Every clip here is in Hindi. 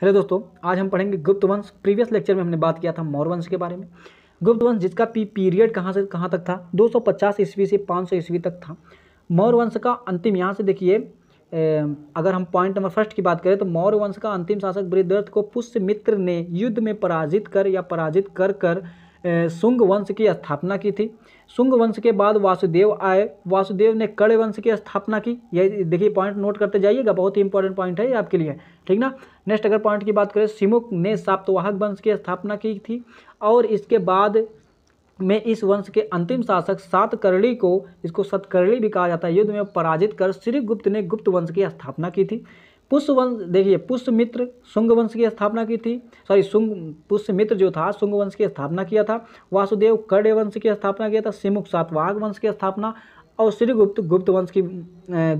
हेलो दोस्तों आज हम पढ़ेंगे गुप्त वंश प्रीवियस लेक्चर में हमने बात किया था मौर्य वंश के बारे में गुप्त वंश जिसका पी पीरियड कहाँ से कहाँ तक था 250 ईस्वी से 500 ईस्वी तक था मौर्य वंश का अंतिम यहाँ से देखिए अगर हम पॉइंट नंबर फर्स्ट की बात करें तो मौर्य वंश का अंतिम शासक वृद्धर्थ को पुष्य मित्र ने युद्ध में पराजित कर या पराजित कर कर शुंग वंश की स्थापना की थी शुंग वंश के बाद वासुदेव आए वासुदेव ने कड़े वंश की स्थापना की ये देखिए पॉइंट नोट करते जाइएगा बहुत ही इंपॉर्टेंट पॉइंट है ये आपके लिए ठीक ना नेक्स्ट अगर पॉइंट की बात करें सिमुक ने साप्तवाहक वंश की स्थापना की थी और इसके बाद में इस वंश के अंतिम शासक सातकर्णी को इसको सतकर्णी भी कहा जाता है युद्ध में पराजित कर श्रीगुप्त ने गुप्त वंश की स्थापना की थी पुष्यवंश देखिए पुष्यमित्र शुंग वंश की स्थापना की थी सॉरी शुंग पुष्यमित्र जो था शुंग वंश की स्थापना किया था वासुदेव कर्ण वंश की स्थापना किया था सिमुख सातवाग वंश की स्थापना और श्रीगुप्त गुप्त वंश की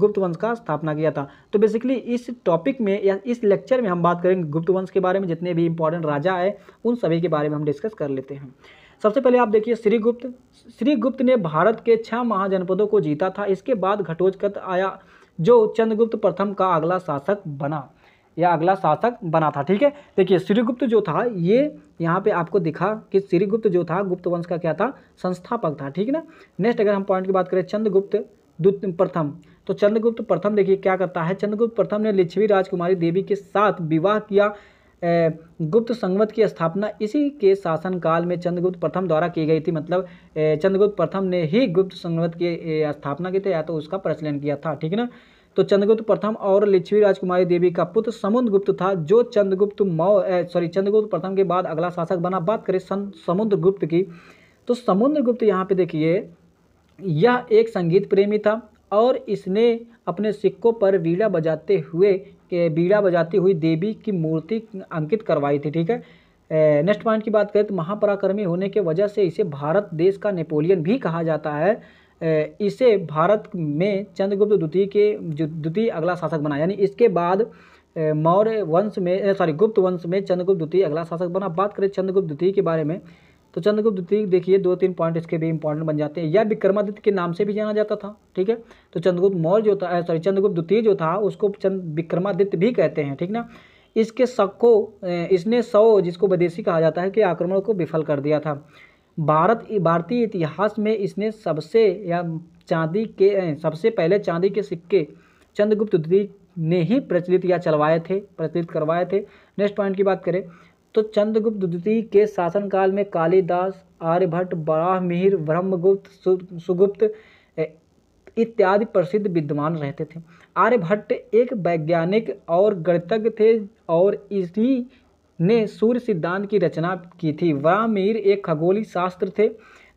गुप्त वंश का स्थापना किया था तो बेसिकली इस टॉपिक में या इस लेक्चर में हम बात करेंगे गुप्त वंश के बारे में जितने भी इंपॉर्टेंट राजा है उन सभी के बारे में हम डिस्कस कर लेते हैं सबसे पहले आप देखिए श्रीगुप्त श्रीगुप्त ने भारत के छह महाजनपदों को जीता था इसके बाद घटोचकत आया जो चंद्रगुप्त प्रथम का अगला शासक बना या अगला शासक बना था ठीक है देखिए श्रीगुप्त जो था ये यहाँ पे आपको दिखा कि श्रीगुप्त जो था गुप्त वंश का क्या था संस्थापक था ठीक है ना नेक्स्ट अगर हम पॉइंट की बात करें चंद्रगुप्त प्रथम तो चंद्रगुप्त प्रथम देखिए क्या करता है चंद्रगुप्त प्रथम ने लिच्छवी राजकुमारी देवी के साथ विवाह किया गुप्त संगवत की स्थापना इसी के शासनकाल में चंद्रगुप्त प्रथम द्वारा की गई थी मतलब चंद्रगुप्त प्रथम ने ही गुप्त संगवत की स्थापना की थी या तो उसका प्रचलन किया था ठीक है ना तो चंद्रगुप्त प्रथम और लिच्छवी राजकुमारी देवी का पुत्र समुद्रगुप्त था जो चंद्रगुप्त मौ सॉरी चंद्रगुप्त प्रथम के बाद अगला शासक बना बात करें समुद्रगुप्त की तो समुद्रगुप्त यहाँ पे देखिए यह एक संगीत प्रेमी था और इसने अपने सिक्कों पर बीड़ा बजाते हुए बीड़ा बजाती हुई देवी की मूर्ति अंकित करवाई थी ठीक है नेक्स्ट पॉइंट की बात करें तो महापराक्रमी होने के वजह से इसे भारत देश का नेपोलियन भी कहा जाता है इसे भारत में चंद्रगुप्त द्वितीय के द्वितीय अगला शासक बना यानी इसके बाद मौर्य वंश में सॉरी गुप्त वंश में चंद्रगुप्त द्वितीय अगला शासक बना बात करें चंद्रगुप्त द्वितीय के बारे में तो चंद्रगुप्त द्वितीय देखिए दो तीन पॉइंट इसके भी इंपॉर्टेंट बन जाते हैं या विक्रमादित्य के नाम से भी जाना जाता था ठीक है तो चंद्रगुप्त मौर्य जो था सॉरी चंद्रगुप्त द्वितीय जो था उसको चंद विक्रमादित्य भी कहते हैं ठीक ना इसके शको इसने सौ जिसको विदेशी कहा जाता है कि आक्रमण को विफल कर दिया था भारत भारतीय इतिहास में इसने सबसे या चांदी के सबसे पहले चांदी के सिक्के चंद्रगुप्त द्वितीय ने ही प्रचलित या चलवाए थे प्रचलित करवाए थे नेक्स्ट पॉइंट की बात करें तो चंद्रगुप्त द्वितीय के शासनकाल में कालिदास आर्यभट्ट बराह मिहिर ब्रह्मगुप्त सुगुप्त इत्यादि प्रसिद्ध विद्वान रहते थे आर्यभट्ट एक वैज्ञानिक और गणितज्ञ थे और इसी ने सूर्य सिद्धांत की रचना की थी वराह एक खगोली शास्त्र थे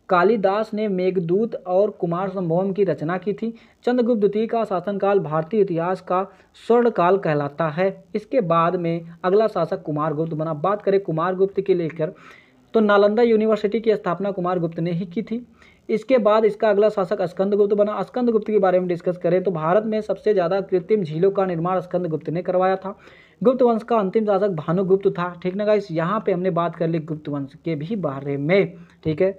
कालिदास ने मेघदूत और कुमार संभवम की रचना की थी चंद्रगुप्त द्वितीय का शासनकाल भारतीय इतिहास का स्वर्ण काल कहलाता है इसके बाद में अगला शासक कुमार गुप्त बना बात करें कुमार गुप्त के लेकर तो नालंदा यूनिवर्सिटी की स्थापना कुमार गुप्त ने ही की थी इसके बाद इसका अगला शासक स्कंदगुप्त बना स्कंदगुप्त के बारे में डिस्कस करें तो भारत में सबसे ज़्यादा कृत्रिम झीलों का निर्माण स्कंदगुप्त ने करवाया था गुप्त वंश का अंतिम शासक भानुगुप्त था ठीक ना इस यहाँ पे हमने बात कर ली गुप्त वंश के भी बारे में ठीक है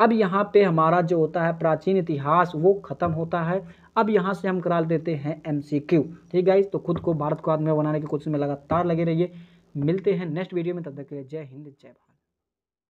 अब यहाँ पे हमारा जो होता है प्राचीन इतिहास वो ख़त्म होता है अब यहाँ से हम करा देते हैं एम ठीक है तो खुद को भारत को आत्मय बनाने की कोशिश में लगातार लगे रहिए मिलते हैं नेक्स्ट वीडियो में तब तक के लिए जय हिंद जय भारत